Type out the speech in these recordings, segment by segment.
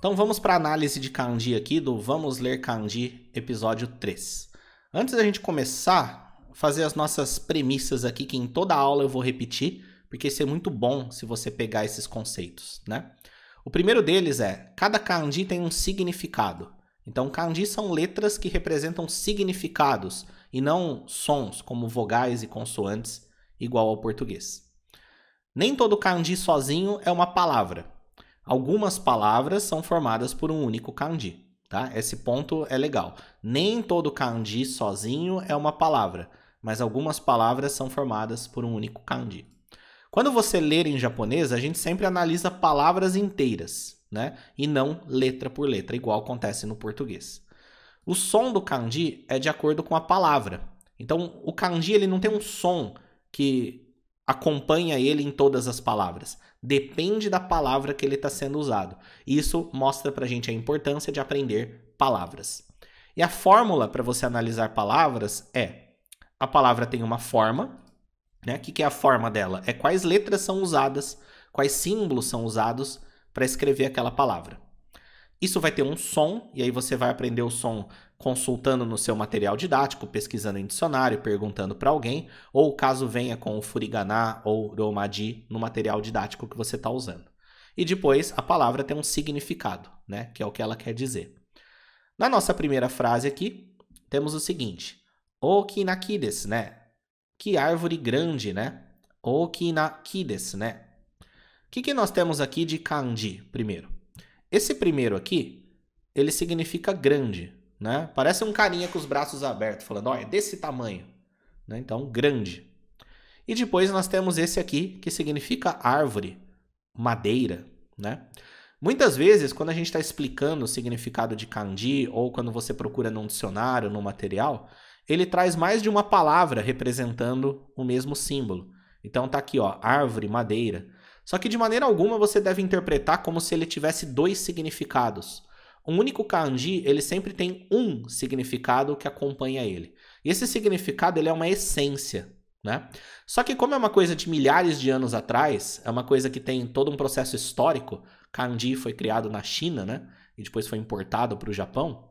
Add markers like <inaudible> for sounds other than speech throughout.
Então vamos para a análise de kanji aqui do Vamos Ler Kanji episódio 3. Antes da gente começar, fazer as nossas premissas aqui, que em toda aula eu vou repetir, porque isso é muito bom se você pegar esses conceitos, né? O primeiro deles é, cada kanji tem um significado. Então kanji são letras que representam significados e não sons como vogais e consoantes, igual ao português. Nem todo kanji sozinho é uma palavra. Algumas palavras são formadas por um único kanji, tá? Esse ponto é legal. Nem todo kanji sozinho é uma palavra, mas algumas palavras são formadas por um único kanji. Quando você ler em japonês, a gente sempre analisa palavras inteiras, né? E não letra por letra, igual acontece no português. O som do kanji é de acordo com a palavra. Então, o kanji ele não tem um som que acompanha ele em todas as palavras. Depende da palavra que ele está sendo usado. Isso mostra para a gente a importância de aprender palavras. E a fórmula para você analisar palavras é: a palavra tem uma forma, né? O que, que é a forma dela? É quais letras são usadas, quais símbolos são usados para escrever aquela palavra. Isso vai ter um som, e aí você vai aprender o som consultando no seu material didático, pesquisando em dicionário, perguntando para alguém, ou caso venha com o furigana ou romaji no material didático que você está usando. E depois a palavra tem um significado, né? Que é o que ela quer dizer. Na nossa primeira frase aqui, temos o seguinte: Okinakides, né? Que árvore grande, né? Okinakides, né? O que, que nós temos aqui de kanji primeiro? Esse primeiro aqui, ele significa grande, né? Parece um carinha com os braços abertos, falando, ó, é desse tamanho. Né? Então, grande. E depois nós temos esse aqui, que significa árvore, madeira, né? Muitas vezes, quando a gente está explicando o significado de kanji, ou quando você procura num dicionário, num material, ele traz mais de uma palavra representando o mesmo símbolo. Então tá aqui, ó, árvore, madeira. Só que de maneira alguma você deve interpretar como se ele tivesse dois significados. Um único kanji, ele sempre tem um significado que acompanha ele. E esse significado, ele é uma essência, né? Só que como é uma coisa de milhares de anos atrás, é uma coisa que tem todo um processo histórico, kanji foi criado na China, né? E depois foi importado para o Japão.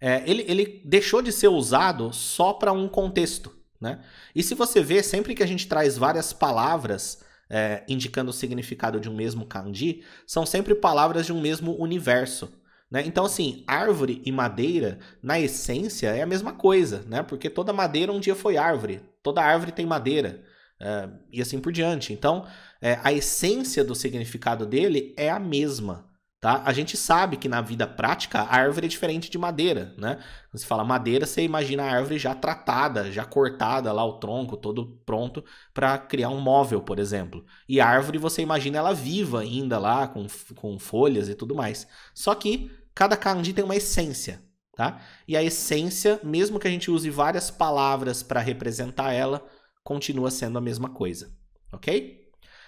É, ele, ele deixou de ser usado só para um contexto, né? E se você vê, sempre que a gente traz várias palavras é, indicando o significado de um mesmo kanji, são sempre palavras de um mesmo universo. Né? Então, assim, árvore e madeira, na essência, é a mesma coisa, né? Porque toda madeira um dia foi árvore, toda árvore tem madeira. É, e assim por diante. Então, é, a essência do significado dele é a mesma. Tá? A gente sabe que na vida prática a árvore é diferente de madeira, né? Quando você fala madeira, você imagina a árvore já tratada, já cortada lá o tronco todo pronto para criar um móvel, por exemplo. E árvore você imagina ela viva ainda lá com, com folhas e tudo mais. Só que cada kanji tem uma essência, tá? E a essência, mesmo que a gente use várias palavras para representar ela, continua sendo a mesma coisa, ok?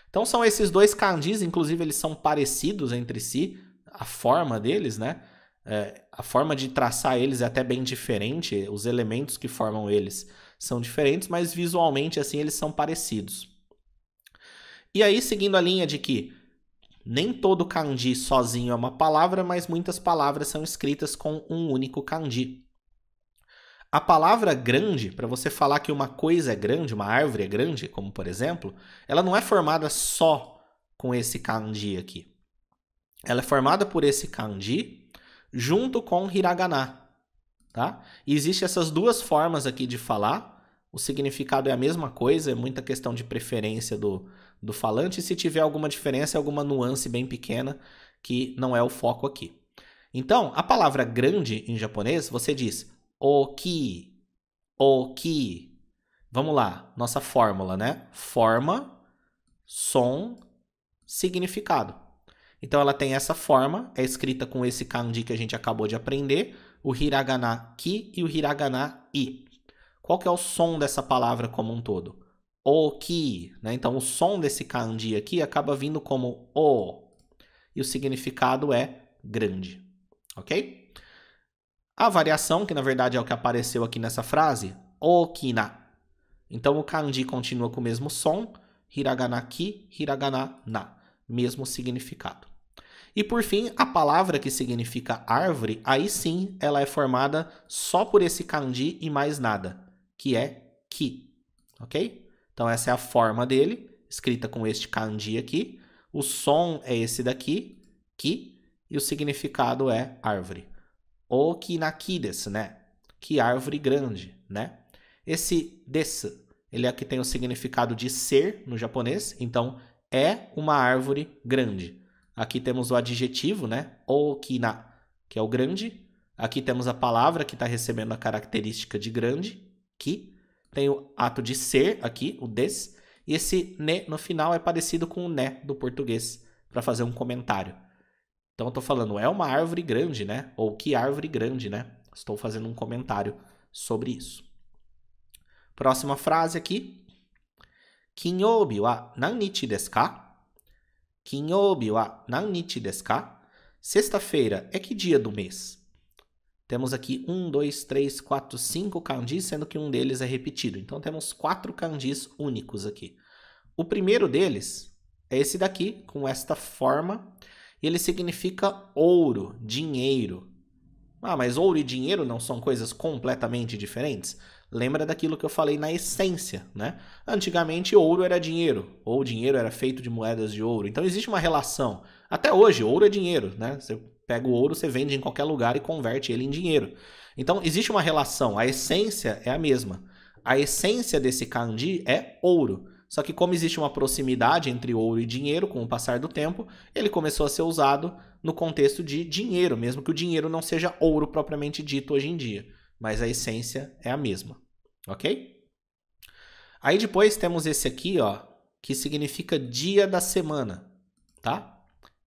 Então são esses dois kanjis, inclusive eles são parecidos entre si, a forma deles, né? É, a forma de traçar eles é até bem diferente, os elementos que formam eles são diferentes, mas visualmente assim eles são parecidos. E aí seguindo a linha de que nem todo kanji sozinho é uma palavra, mas muitas palavras são escritas com um único kanji. A palavra grande, para você falar que uma coisa é grande, uma árvore é grande, como por exemplo, ela não é formada só com esse kanji aqui ela é formada por esse kanji junto com hiragana, tá? Existem essas duas formas aqui de falar. O significado é a mesma coisa, é muita questão de preferência do, do falante. Se tiver alguma diferença, é alguma nuance bem pequena, que não é o foco aqui. Então, a palavra grande em japonês, você diz oki, oki. Vamos lá, nossa fórmula, né? Forma, som, significado. Então ela tem essa forma, é escrita com esse kanji que a gente acabou de aprender, o hiragana ki e o hiragana i. Qual que é o som dessa palavra como um todo? O ki, né? Então o som desse kanji aqui acaba vindo como o. E o significado é grande, OK? A variação, que na verdade é o que apareceu aqui nessa frase, okina. Então o kanji continua com o mesmo som, hiragana ki, hiragana na, mesmo significado. E por fim, a palavra que significa árvore, aí sim ela é formada só por esse kanji e mais nada, que é ki, ok? Então essa é a forma dele, escrita com este kanji aqui. O som é esse daqui, ki, e o significado é árvore. Okinaki desu, né? Que árvore grande, né? Esse desu, ele aqui é tem o significado de ser no japonês, então é uma árvore grande. Aqui temos o adjetivo, né? Okina, que é o grande. Aqui temos a palavra que está recebendo a característica de grande, que. Tem o ato de ser aqui, o des. E esse ne no final é parecido com o né do português, para fazer um comentário. Então eu estou falando, é uma árvore grande, né? Ou que árvore grande, né? Estou fazendo um comentário sobre isso. Próxima frase aqui. Kinyobi wa nanichi desu ka? Kinyobi wa nanichi desu ka? Sexta-feira é que dia do mês? Temos aqui um, dois, três, quatro, cinco kanjis, sendo que um deles é repetido. Então temos quatro kanjis únicos aqui. O primeiro deles é esse daqui, com esta forma. Ele significa ouro, dinheiro. Ah, mas ouro e dinheiro não são coisas completamente diferentes? Lembra daquilo que eu falei na essência, né? Antigamente ouro era dinheiro, ou dinheiro era feito de moedas de ouro. Então existe uma relação. Até hoje, ouro é dinheiro, né? Você pega o ouro, você vende em qualquer lugar e converte ele em dinheiro. Então existe uma relação, a essência é a mesma. A essência desse kanji é ouro. Só que como existe uma proximidade entre ouro e dinheiro com o passar do tempo, ele começou a ser usado no contexto de dinheiro, mesmo que o dinheiro não seja ouro propriamente dito hoje em dia mas a essência é a mesma, ok? Aí depois temos esse aqui, ó, que significa dia da semana, tá?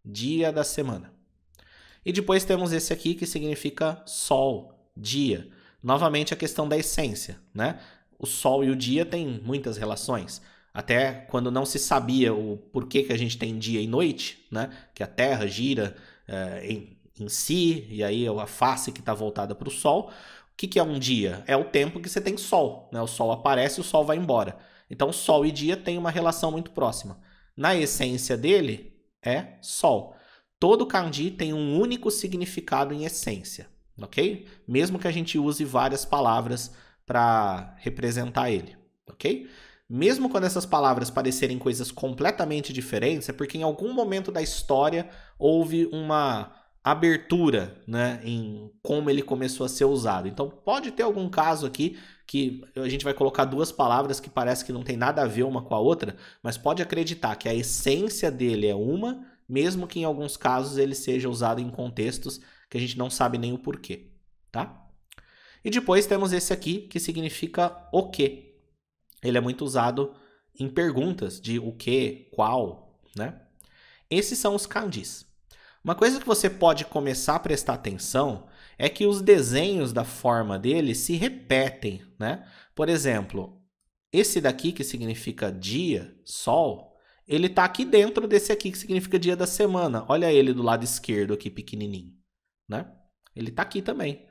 Dia da semana. E depois temos esse aqui que significa sol, dia. Novamente a questão da essência, né? O sol e o dia têm muitas relações. Até quando não se sabia o porquê que a gente tem dia e noite, né? Que a Terra gira é, em, em si, e aí a face que está voltada para o Sol que, que é um dia? É o tempo que você tem sol. Né? O sol aparece e o sol vai embora. Então, sol e dia têm uma relação muito próxima. Na essência dele, é sol. Todo kanji tem um único significado em essência, ok? Mesmo que a gente use várias palavras para representar ele, ok? Mesmo quando essas palavras parecerem coisas completamente diferentes, é porque em algum momento da história houve uma abertura né, em como ele começou a ser usado. Então pode ter algum caso aqui que a gente vai colocar duas palavras que parece que não tem nada a ver uma com a outra, mas pode acreditar que a essência dele é uma, mesmo que em alguns casos ele seja usado em contextos que a gente não sabe nem o porquê, tá? E depois temos esse aqui que significa o que. Ele é muito usado em perguntas de o que, qual, né? Esses são os kanjis. Uma coisa que você pode começar a prestar atenção é que os desenhos da forma dele se repetem, né? Por exemplo, esse daqui que significa dia, sol, ele está aqui dentro desse aqui que significa dia da semana. Olha ele do lado esquerdo aqui pequenininho, né? Ele está aqui também.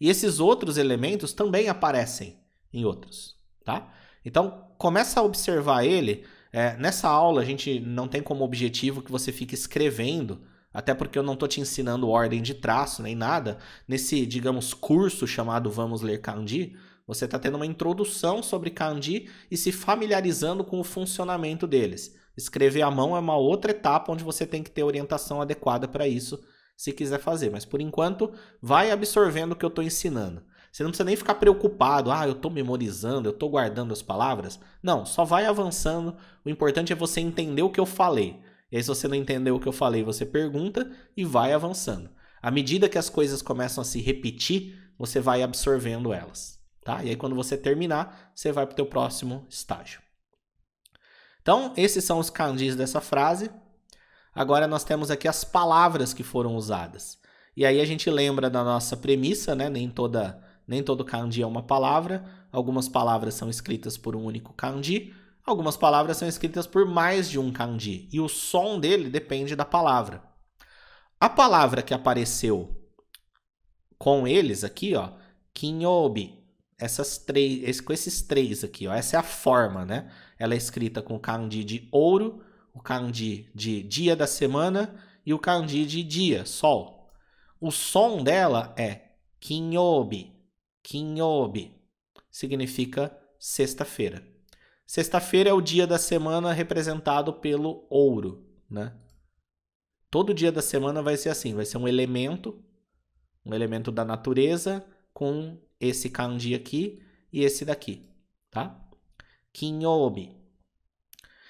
E esses outros elementos também aparecem em outros, tá? Então, começa a observar ele. É, nessa aula, a gente não tem como objetivo que você fique escrevendo até porque eu não tô te ensinando ordem de traço nem nada. Nesse, digamos, curso chamado Vamos Ler Kandi, você está tendo uma introdução sobre Kandi e se familiarizando com o funcionamento deles. Escrever à mão é uma outra etapa onde você tem que ter orientação adequada para isso, se quiser fazer. Mas por enquanto, vai absorvendo o que eu estou ensinando. Você não precisa nem ficar preocupado, ah, eu estou memorizando, eu estou guardando as palavras. Não, só vai avançando. O importante é você entender o que eu falei. E aí, se você não entendeu o que eu falei, você pergunta e vai avançando. À medida que as coisas começam a se repetir, você vai absorvendo elas, tá? E aí, quando você terminar, você vai para o teu próximo estágio. Então, esses são os kanjis dessa frase. Agora nós temos aqui as palavras que foram usadas. E aí a gente lembra da nossa premissa, né? Nem toda nem todo kanji é uma palavra. Algumas palavras são escritas por um único kanji, Algumas palavras são escritas por mais de um kanji e o som dele depende da palavra. A palavra que apareceu com eles aqui, ó, kinyobi, essas três, com esses três aqui, ó, essa é a forma, né? Ela é escrita com o kanji de ouro, o kanji de dia da semana e o kanji de dia, sol. O som dela é kinyobi, kinyobi, significa sexta-feira. Sexta-feira é o dia da semana representado pelo ouro, né? Todo dia da semana vai ser assim, vai ser um elemento, um elemento da natureza com esse kanji aqui e esse daqui, tá? Kinyomi.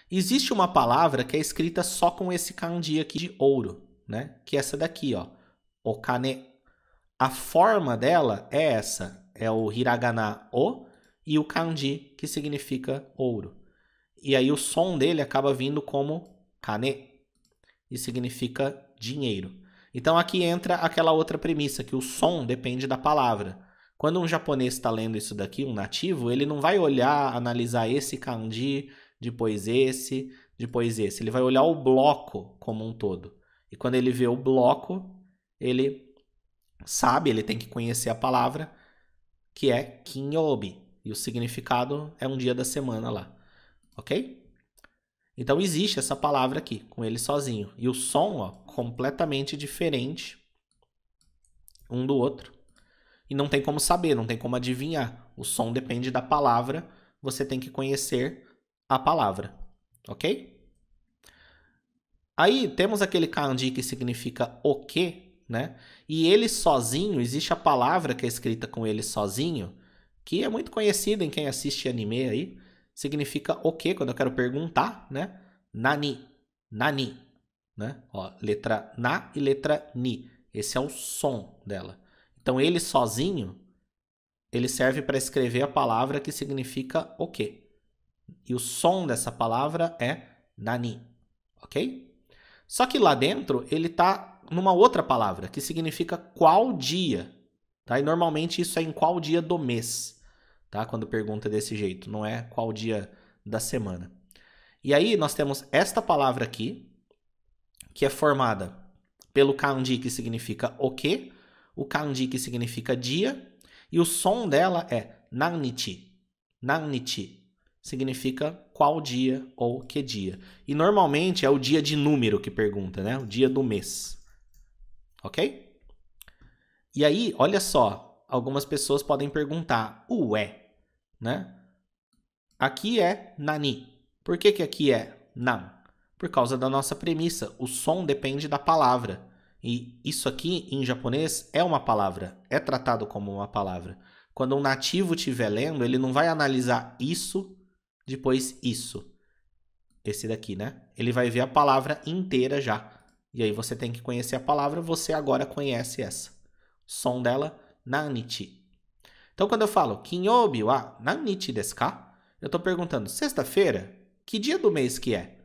Existe uma palavra que é escrita só com esse kanji aqui de ouro, né? Que é essa daqui, ó. Okane. A forma dela é essa, é o hiragana o e o kanji, que significa ouro. E aí o som dele acaba vindo como kane, e significa dinheiro. Então aqui entra aquela outra premissa, que o som depende da palavra. Quando um japonês está lendo isso daqui, um nativo, ele não vai olhar, analisar esse kanji, depois esse, depois esse. Ele vai olhar o bloco como um todo. E quando ele vê o bloco, ele sabe, ele tem que conhecer a palavra, que é kinyobi, e o significado é um dia da semana lá. Ok? Então existe essa palavra aqui, com ele sozinho. E o som, ó, completamente diferente um do outro. E não tem como saber, não tem como adivinhar. O som depende da palavra, você tem que conhecer a palavra. Ok? Aí temos aquele kanji que significa o que, né? E ele sozinho, existe a palavra que é escrita com ele sozinho, que é muito conhecido em quem assiste anime aí. Significa o que quando eu quero perguntar, né? Nani, nani, né? Ó, letra na e letra ni. Esse é o som dela. Então ele sozinho, ele serve para escrever a palavra que significa o que. E o som dessa palavra é nani, ok? Só que lá dentro ele está numa outra palavra que significa qual dia. Tá? E normalmente isso é em qual dia do mês, tá? Quando pergunta desse jeito, não é qual dia da semana. E aí nós temos esta palavra aqui, que é formada pelo kanji que significa o que, o kanji que significa dia, e o som dela é nannichi. Nannichi significa qual dia ou que dia. E normalmente é o dia de número que pergunta, né? O dia do mês. OK? E aí, olha só, algumas pessoas podem perguntar, ué, né? Aqui é nani. Por que, que aqui é nam? Por causa da nossa premissa. O som depende da palavra. E isso aqui, em japonês, é uma palavra. É tratado como uma palavra. Quando um nativo estiver lendo, ele não vai analisar isso, depois isso. Esse daqui, né? Ele vai ver a palavra inteira já. E aí você tem que conhecer a palavra, você agora conhece essa som dela, nanichi. Então, quando eu falo kinyobi wa nanichi desu ka? Eu estou perguntando, sexta-feira? Que dia do mês que é?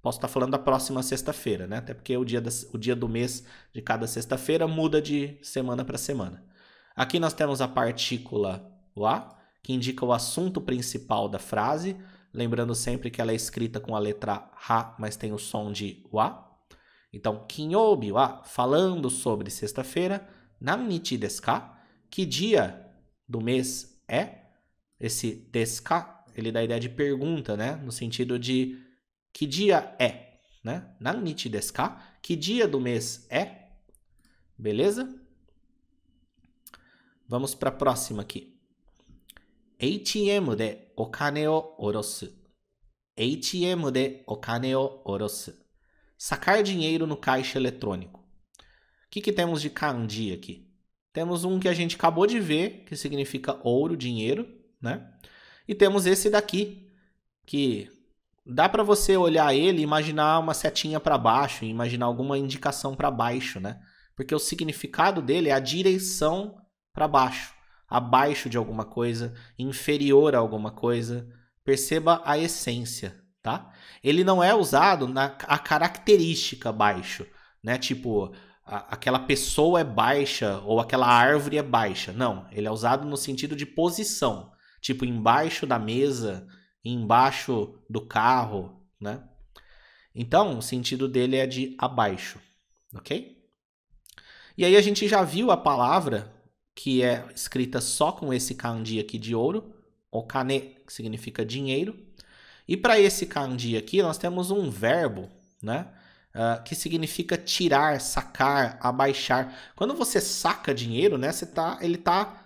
Posso estar tá falando da próxima sexta-feira, né? Até porque o dia, das, o dia do mês de cada sexta-feira muda de semana para semana. Aqui nós temos a partícula wa, que indica o assunto principal da frase, lembrando sempre que ela é escrita com a letra ha, mas tem o som de wa. Então, kinyobi wa, falando sobre sexta-feira, Namnichi desu Que dia do mês é? Esse desu ele dá a ideia de pergunta, né? No sentido de que dia é, né? Namnichi desu Que dia do mês é? Beleza? Vamos para a próxima aqui. ATM de okane o orosu. ATM de okane o orosu. Sacar dinheiro no caixa eletrônico que, que temos de kandi aqui? Temos um que a gente acabou de ver, que significa ouro, dinheiro, né? E temos esse daqui, que dá para você olhar ele e imaginar uma setinha para baixo, imaginar alguma indicação para baixo, né? Porque o significado dele é a direção para baixo, abaixo de alguma coisa, inferior a alguma coisa. Perceba a essência, tá? Ele não é usado na a característica baixo, né? Tipo, aquela pessoa é baixa ou aquela árvore é baixa. Não, ele é usado no sentido de posição, tipo embaixo da mesa, embaixo do carro, né? Então, o sentido dele é de abaixo, ok? E aí a gente já viu a palavra que é escrita só com esse kanji aqui de ouro, o kane, que significa dinheiro. E para esse kanji aqui, nós temos um verbo, né? Ah, que significa tirar, sacar, abaixar. Quando você saca dinheiro, né, você tá, ele está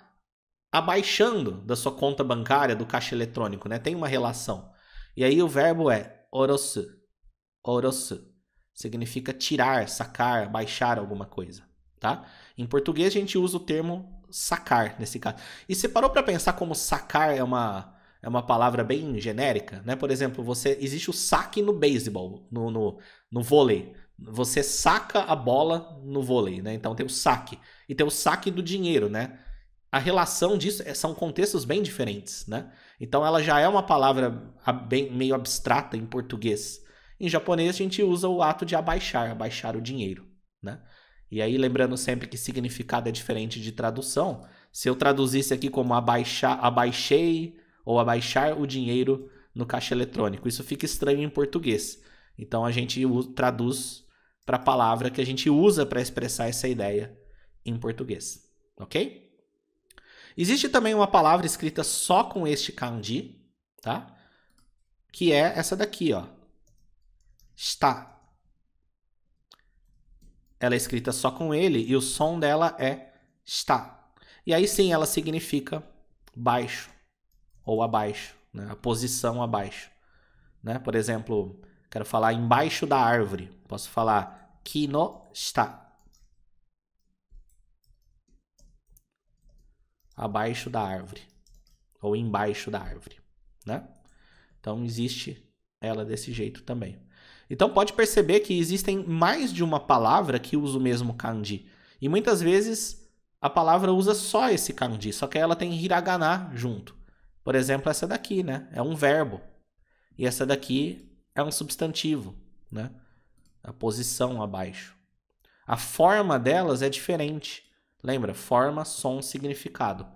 abaixando da sua conta bancária, do caixa eletrônico, né? Tem uma relação. E aí o verbo é orosu. Orosu significa tirar, sacar, baixar alguma coisa, tá? Em português a gente usa o termo sacar nesse caso. E você parou para pensar como sacar é uma é uma palavra bem genérica, né? Por exemplo, você existe o saque no beisebol, no, no, no vôlei. Você saca a bola no vôlei, né? Então tem o saque. E tem o saque do dinheiro, né? A relação disso é, são contextos bem diferentes, né? Então ela já é uma palavra bem, meio abstrata em português. Em japonês a gente usa o ato de abaixar, abaixar o dinheiro, né? E aí lembrando sempre que significado é diferente de tradução. Se eu traduzisse aqui como abaixar, abaixei ou abaixar o dinheiro no caixa eletrônico. Isso fica estranho em português. Então a gente traduz para a palavra que a gente usa para expressar essa ideia em português, ok? Existe também uma palavra escrita só com este kanji, tá? Que é essa daqui, ó. Está. Ela é escrita só com ele e o som dela é está. E aí sim ela significa baixo ou abaixo, né? a posição abaixo. Né? Por exemplo, quero falar embaixo da árvore. Posso falar kino está. Abaixo da árvore. Ou embaixo da árvore. Né? Então existe ela desse jeito também. Então pode perceber que existem mais de uma palavra que usa o mesmo kanji. E muitas vezes a palavra usa só esse kanji, só que ela tem hiragana junto. Por exemplo, essa daqui, né? É um verbo. E essa daqui é um substantivo, né? A posição abaixo. A forma delas é diferente. Lembra? Forma, som, significado.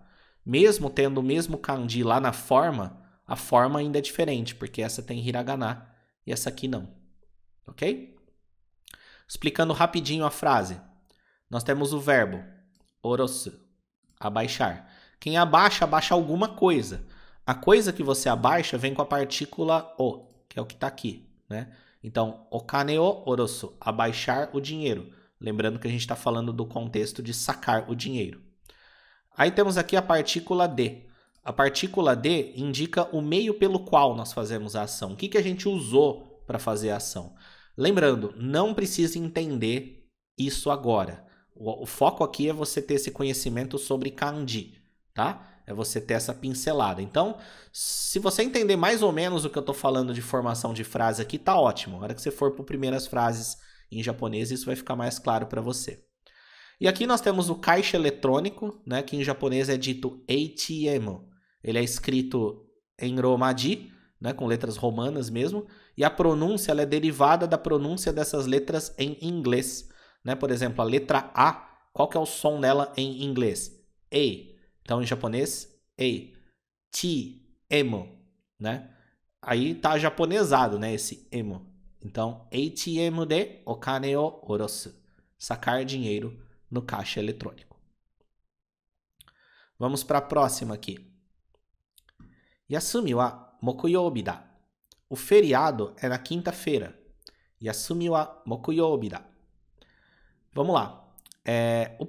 Mesmo tendo o mesmo kanji lá na forma, a forma ainda é diferente, porque essa tem hiragana e essa aqui não. Ok? Explicando rapidinho a frase. Nós temos o verbo orosu, abaixar. Quem abaixa, abaixa alguma coisa. A coisa que você abaixa vem com a partícula o, que é o que está aqui, né? Então, o kaneo orosu, abaixar o dinheiro. Lembrando que a gente está falando do contexto de sacar o dinheiro. Aí temos aqui a partícula D. A partícula D indica o meio pelo qual nós fazemos a ação. O que, que a gente usou para fazer a ação? Lembrando, não precisa entender isso agora. O, o foco aqui é você ter esse conhecimento sobre kanji, tá? É você ter essa pincelada. Então, se você entender mais ou menos o que eu estou falando de formação de frase aqui, tá ótimo. Na hora que você for para primeiras frases em japonês, isso vai ficar mais claro para você. E aqui nós temos o caixa eletrônico, né, que em japonês é dito ATM. Ele é escrito em romaji, né, com letras romanas mesmo, e a pronúncia é derivada da pronúncia dessas letras em inglês. Né? Por exemplo, a letra A, qual que é o som dela em inglês? A. Então, em japonês, ei, ti, emo, né? Aí tá japonesado, né? Esse emo. Então, ATM de okane o orosu. Sacar dinheiro no caixa eletrônico. Vamos para a próxima aqui. Yasumi wa mokuyobi da. O feriado é na quinta-feira. Yasumi wa mokuyobi da. Vamos lá. É, o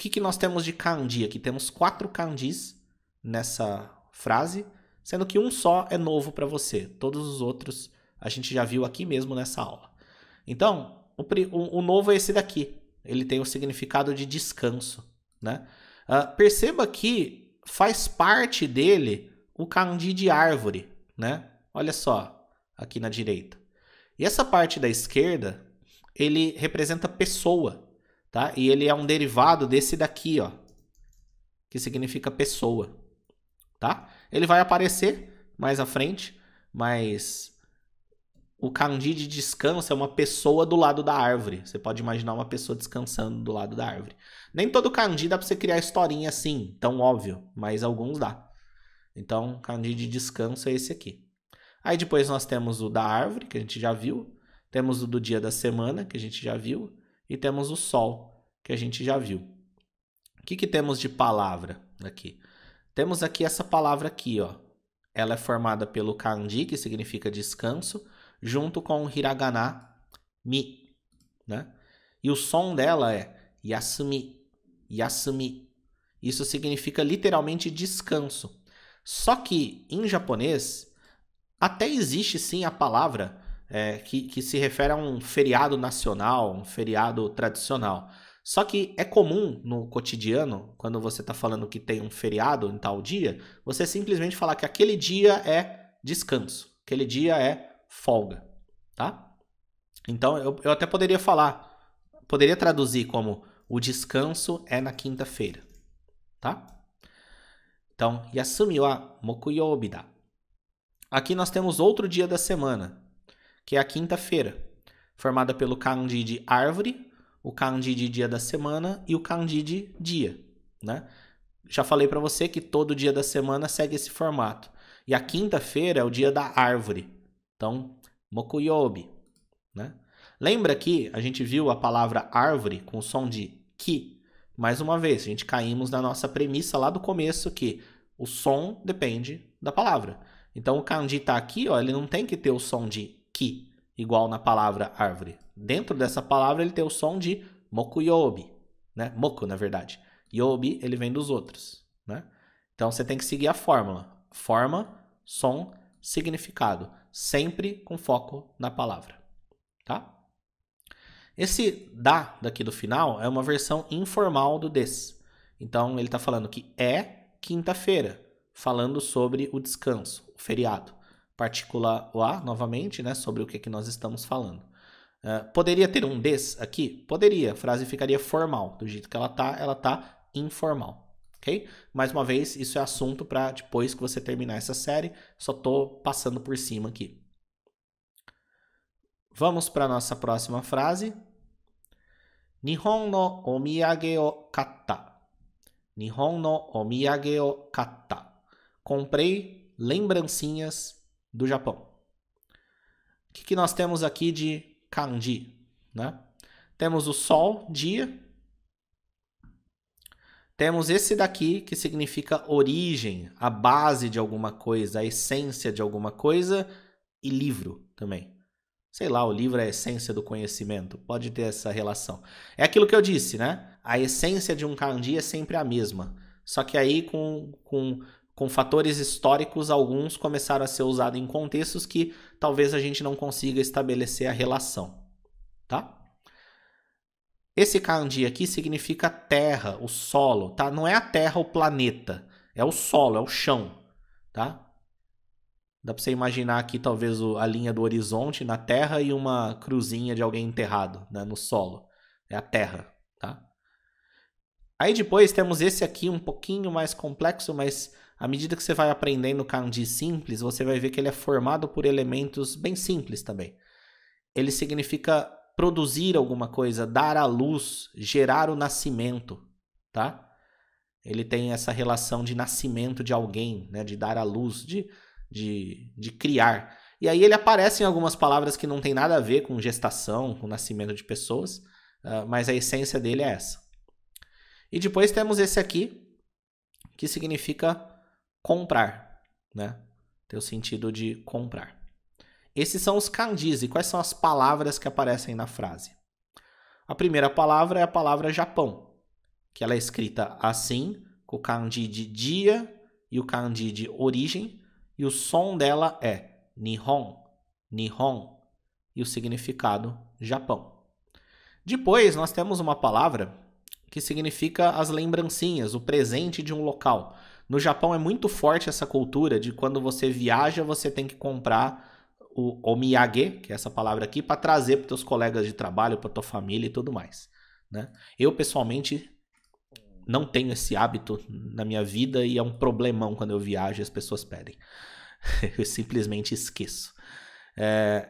que, que nós temos de kanji aqui? Temos quatro kanjis nessa frase, sendo que um só é novo para você. Todos os outros a gente já viu aqui mesmo nessa aula. Então, o, o novo é esse daqui. Ele tem o significado de descanso, né? Uh, perceba que faz parte dele o kanji de árvore, né? Olha só, aqui na direita. E essa parte da esquerda, ele representa pessoa tá? E ele é um derivado desse daqui, ó, que significa pessoa, tá? Ele vai aparecer mais à frente, mas o Candide descansa é uma pessoa do lado da árvore. Você pode imaginar uma pessoa descansando do lado da árvore. Nem todo Candide dá para você criar historinha assim, tão óbvio, mas alguns dá. Então, Candide descansa é esse aqui. Aí depois nós temos o da árvore, que a gente já viu. Temos o do dia da semana, que a gente já viu e temos o Sol, que a gente já viu. O que, que temos de palavra aqui? Temos aqui essa palavra aqui, ó. Ela é formada pelo kanji, que significa descanso, junto com o hiragana mi, né? E o som dela é yasumi, yasumi. Isso significa literalmente descanso. Só que em japonês até existe sim a palavra é, que, que se refere a um feriado nacional, um feriado tradicional. Só que é comum no cotidiano, quando você está falando que tem um feriado em tal dia, você simplesmente falar que aquele dia é descanso, aquele dia é folga, tá? Então eu, eu até poderia falar, poderia traduzir como o descanso é na quinta-feira, tá? Então, yasumi wa mokuyobi da. Aqui nós temos outro dia da semana, que é a quinta-feira, formada pelo kanji de árvore, o kanji de dia da semana e o kanji de dia, né? Já falei para você que todo dia da semana segue esse formato. E a quinta-feira é o dia da árvore. Então, mokuyobi, né? Lembra que a gente viu a palavra árvore com o som de ki? Mais uma vez, a gente caímos na nossa premissa lá do começo que o som depende da palavra. Então o kanji tá aqui, ó, ele não tem que ter o som de ki, igual na palavra árvore. Dentro dessa palavra ele tem o som de mokuyobi, né? Moku, na verdade. Yobi, ele vem dos outros, né? Então você tem que seguir a fórmula. Forma, som, significado, sempre com foco na palavra, tá? Esse da daqui do final é uma versão informal do des. Então ele está falando que é quinta-feira, falando sobre o descanso, o feriado partícula A novamente, né, sobre o que, é que nós estamos falando. Uh, poderia ter um des aqui? Poderia, a frase ficaria formal. Do jeito que ela tá, ela tá informal. Ok? Mais uma vez, isso é assunto para depois que você terminar essa série. Só tô passando por cima aqui. Vamos para nossa próxima frase. Nihon no omiyage o katta. Nihon no omiyage o katta. Comprei lembrancinhas do Japão. O que, que nós temos aqui de kanji? Né? Temos o sol, dia. Temos esse daqui que significa origem, a base de alguma coisa, a essência de alguma coisa, e livro também. Sei lá, o livro é a essência do conhecimento, pode ter essa relação. É aquilo que eu disse, né? A essência de um kanji é sempre a mesma. Só que aí com, com com fatores históricos, alguns começaram a ser usados em contextos que talvez a gente não consiga estabelecer a relação, tá? Esse kandi aqui significa terra, o solo, tá? Não é a terra, o planeta, é o solo, é o chão, tá? Dá para você imaginar aqui talvez a linha do horizonte na terra e uma cruzinha de alguém enterrado, né, no solo. É a terra, tá? Aí depois temos esse aqui um pouquinho mais complexo, mas à medida que você vai aprendendo kanji simples, você vai ver que ele é formado por elementos bem simples também. Ele significa produzir alguma coisa, dar à luz, gerar o nascimento, tá? Ele tem essa relação de nascimento de alguém, né? De dar à luz, de, de, de criar. E aí ele aparece em algumas palavras que não tem nada a ver com gestação, com nascimento de pessoas, ah, mas a essência dele é essa. E depois temos esse aqui, que significa comprar, né? Tem o sentido de comprar. Esses são os kanjis. E quais são as palavras que aparecem na frase? A primeira palavra é a palavra Japão, que ela é escrita assim, com o kanji de dia e o kanji de origem, e o som dela é Nihon, Nihon, e o significado Japão. Depois nós temos uma palavra que significa as lembrancinhas, o presente de um local. No Japão é muito forte essa cultura de quando você viaja, você tem que comprar o omiyage, que é essa palavra aqui, para trazer para teus colegas de trabalho, para tua família e tudo mais. Né? Eu, pessoalmente, não tenho esse hábito na minha vida e é um problemão quando eu viajo e as pessoas pedem. <laughs> eu simplesmente esqueço. É...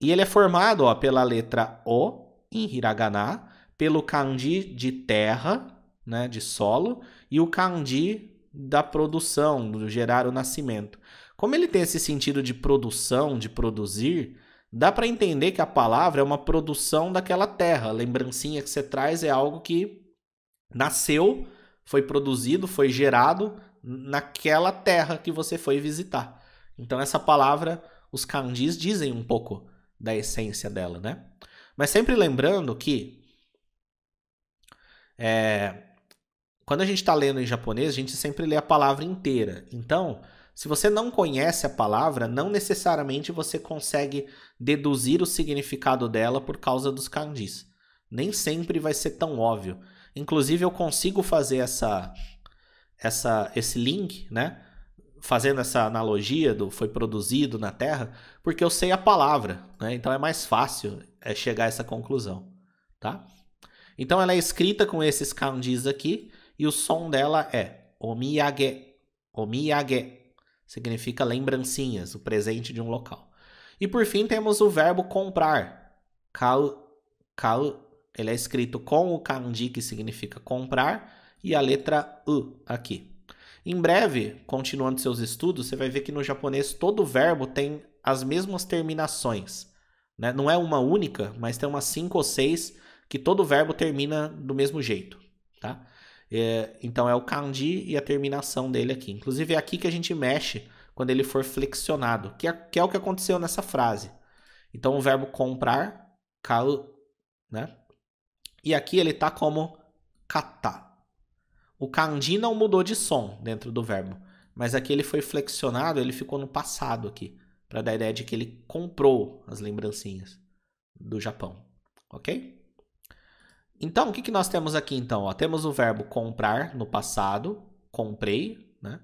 E ele é formado ó, pela letra O em hiragana, pelo kanji de terra, né, de solo, e o kanji da produção, do gerar o nascimento. Como ele tem esse sentido de produção, de produzir, dá para entender que a palavra é uma produção daquela terra. A lembrancinha que você traz é algo que nasceu, foi produzido, foi gerado naquela terra que você foi visitar. Então essa palavra, os candis dizem um pouco da essência dela, né? Mas sempre lembrando que é, quando a gente está lendo em japonês, a gente sempre lê a palavra inteira. Então, se você não conhece a palavra, não necessariamente você consegue deduzir o significado dela por causa dos kanjis. Nem sempre vai ser tão óbvio. Inclusive, eu consigo fazer essa, essa, esse link, né? Fazendo essa analogia do foi produzido na Terra, porque eu sei a palavra, né? Então é mais fácil é, chegar a essa conclusão, tá? Então ela é escrita com esses kanjis aqui, e o som dela é omiyage. Omiyage significa lembrancinhas, o presente de um local. E por fim temos o verbo comprar. Kau, kau, ele é escrito com o kanji que significa comprar e a letra u aqui. Em breve, continuando seus estudos, você vai ver que no japonês todo verbo tem as mesmas terminações. Né? Não é uma única, mas tem umas cinco ou seis que todo verbo termina do mesmo jeito. Tá? É, então é o kanji e a terminação dele aqui. Inclusive é aqui que a gente mexe quando ele for flexionado, que é, que é o que aconteceu nessa frase. Então o verbo comprar, kau, né? E aqui ele tá como kata. O kanji não mudou de som dentro do verbo, mas aqui ele foi flexionado, ele ficou no passado aqui, para dar a ideia de que ele comprou as lembrancinhas do Japão, ok? Então, o que, que nós temos aqui então? Ó, temos o verbo comprar no passado, comprei, né?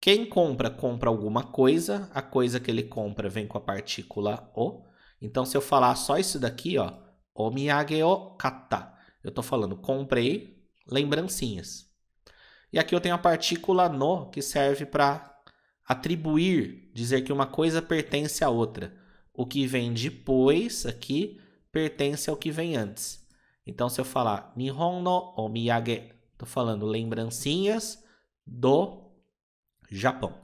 Quem compra, compra alguma coisa, a coisa que ele compra vem com a partícula o. Então, se eu falar só isso daqui, ó, miage o kata, eu estou falando comprei lembrancinhas. E aqui eu tenho a partícula no, que serve para atribuir, dizer que uma coisa pertence à outra. O que vem depois aqui pertence ao que vem antes. Então, se eu falar Nihon no omiyage, estou falando lembrancinhas do Japão,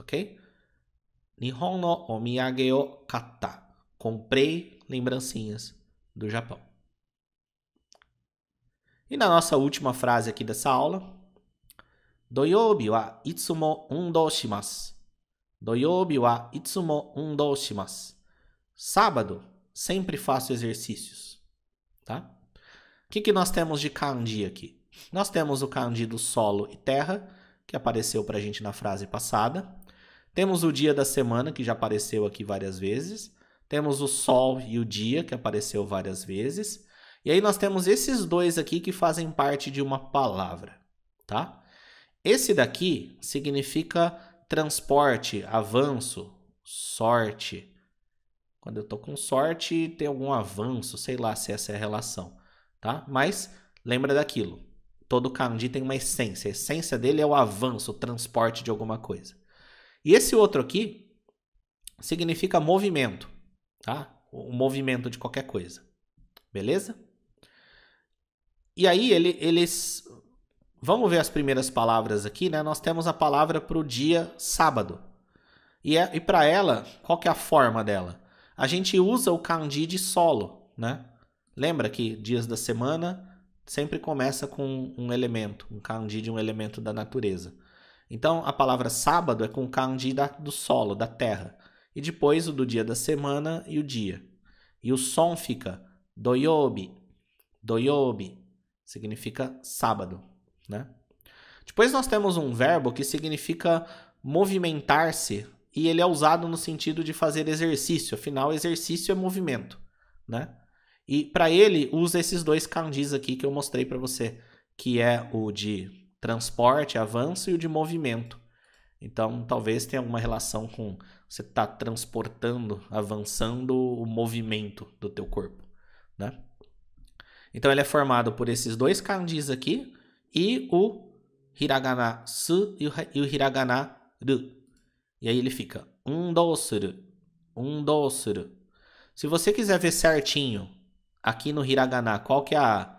ok? Nihon no omiyage o kata. Comprei lembrancinhas do Japão. E na nossa última frase aqui dessa aula, Doyobi wa itsumo undo shimasu. Doyobi wa itsumo undo shimasu. Sábado, sempre faço exercícios, tá? O que, que nós temos de kanji aqui? Nós temos o kanji do solo e terra, que apareceu para a gente na frase passada. Temos o dia da semana, que já apareceu aqui várias vezes. Temos o sol e o dia, que apareceu várias vezes. E aí nós temos esses dois aqui que fazem parte de uma palavra, tá? Esse daqui significa transporte, avanço, sorte. Quando eu tô com sorte, tem algum avanço, sei lá se essa é a relação tá? Mas lembra daquilo. Todo kanji tem uma essência. A essência dele é o avanço, o transporte de alguma coisa. E esse outro aqui significa movimento, tá? O movimento de qualquer coisa. Beleza? E aí ele, eles Vamos ver as primeiras palavras aqui, né? Nós temos a palavra para o dia sábado. E, é, e para ela, qual que é a forma dela? A gente usa o kanji de solo, né? Lembra que dias da semana sempre começa com um elemento, um kanji de um elemento da natureza. Então, a palavra sábado é com o kanji da, do solo, da terra. E depois o do dia da semana e o dia. E o som fica doyobi. Doyobi significa sábado, né? Depois nós temos um verbo que significa movimentar-se e ele é usado no sentido de fazer exercício. Afinal, exercício é movimento, né? E para ele, usa esses dois kanjis aqui que eu mostrei para você, que é o de transporte, avanço e o de movimento. Então, talvez tenha alguma relação com você estar tá transportando, avançando o movimento do teu corpo, né? Então, ele é formado por esses dois kanjis aqui e o hiragana su e o hiragana ru. E aí ele fica um dosuru, um dosuru. Se você quiser ver certinho aqui no hiragana, qual que é a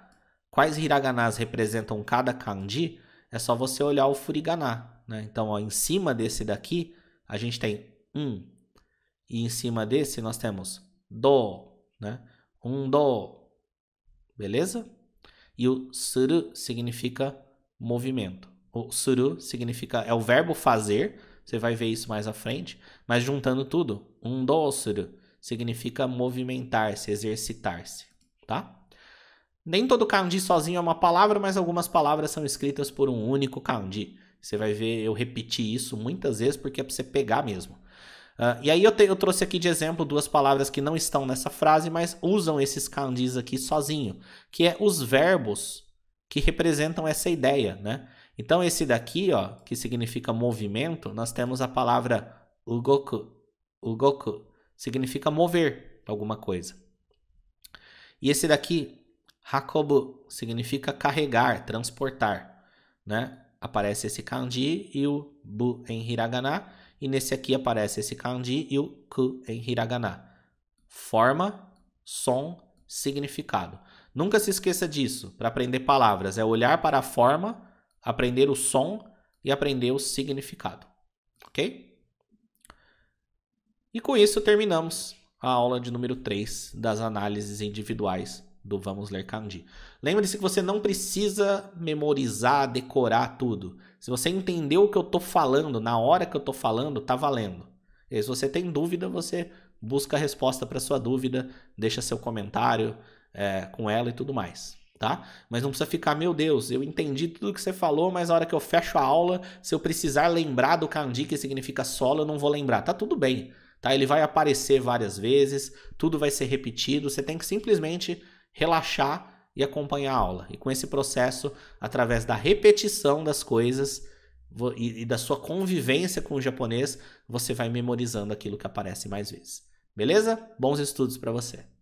quais hiraganas representam cada kanji, é só você olhar o furigana, né? Então, ó, em cima desse daqui, a gente tem um. E em cima desse nós temos do, né? Um do. Beleza? E o suru significa movimento. O suru significa é o verbo fazer, você vai ver isso mais à frente, mas juntando tudo, um do suru significa movimentar-se, exercitar-se tá? Nem todo kanji sozinho é uma palavra, mas algumas palavras são escritas por um único kanji. Você vai ver eu repetir isso muitas vezes porque é para você pegar mesmo. Uh, e aí eu, te, eu, trouxe aqui de exemplo duas palavras que não estão nessa frase, mas usam esses kanjis aqui sozinho, que é os verbos que representam essa ideia, né? Então esse daqui, ó, que significa movimento, nós temos a palavra ugoku. Ugoku significa mover alguma coisa. E esse daqui, Hakobu, significa carregar, transportar, né? Aparece esse kanji e o bu em hiragana, e nesse aqui aparece esse kanji e o ku em hiragana. Forma, som, significado. Nunca se esqueça disso para aprender palavras: é olhar para a forma, aprender o som e aprender o significado. Ok? E com isso terminamos a aula de número 3 das análises individuais do Vamos Ler kanji Lembre-se que você não precisa memorizar, decorar tudo. Se você entendeu o que eu estou falando, na hora que eu estou falando, tá valendo. E se você tem dúvida, você busca a resposta para sua dúvida, deixa seu comentário é, com ela e tudo mais. Tá? Mas não precisa ficar, meu Deus, eu entendi tudo que você falou, mas na hora que eu fecho a aula, se eu precisar lembrar do kanji que significa solo, eu não vou lembrar. Tá tudo bem tá? Ele vai aparecer várias vezes, tudo vai ser repetido, você tem que simplesmente relaxar e acompanhar a aula. E com esse processo, através da repetição das coisas e, e da sua convivência com o japonês, você vai memorizando aquilo que aparece mais vezes. Beleza? Bons estudos para você.